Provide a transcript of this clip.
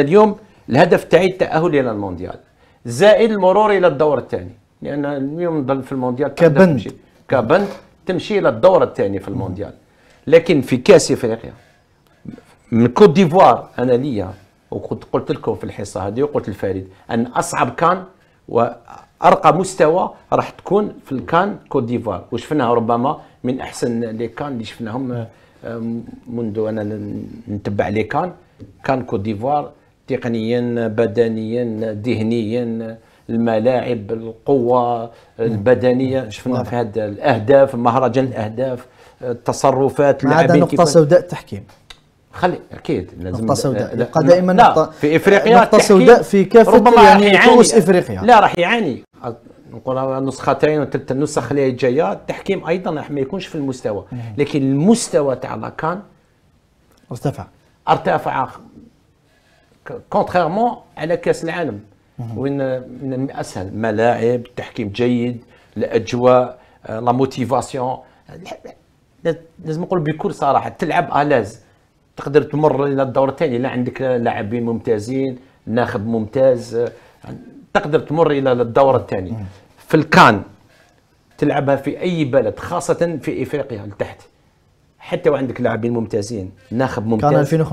اليوم الهدف تاعي التاهل الى المونديال زائد المرور الى الدور الثاني لان اليوم نضل في المونديال كبند تمشي. كبند تمشي الى الدور الثاني في المونديال لكن في كاس افريقيا من كوت ديفوار انا ليا وكنت قلت لكم في الحصه هذه وقلت لفريد ان اصعب كان وارقى مستوى راح تكون في الكان كوت ديفوار وشفناها ربما من احسن لي كان اللي شفناهم آه، منذ انا نتبع لي كان كان كوت ديفوار تقنيا بدنيا ذهنيا الملاعب القوة البدنية شفنا في هذا الأهداف مهرجان الأهداف التصرفات ما عدا نقطة سوداء التحكيم خلي اكيد لازم نقطة سوداء يبقى دائما نقطة في افريقيا نقطة سوداء في كافة يعني كؤوس افريقيا لا راح يعاني نقول نسختين وثلاث النسخ اللي جايه التحكيم ايضا راح ما يكونش في المستوى لكن المستوى تاع لاكان ارتفع ارتفع كونتريرمون على كاس العالم وين من الاسهل ملاعب تحكيم جيد الاجواء لا موتيفاسيون لازم نقول بكل صراحه تلعب الاز تقدر تمر الى الدور الثاني لا عندك لاعبين ممتازين ناخب ممتاز تقدر تمر الى الدور الثاني في الكان تلعبها في اي بلد خاصه في افريقيا لتحت حتى وعندك لاعبين ممتازين ناخب ممتاز كان 2005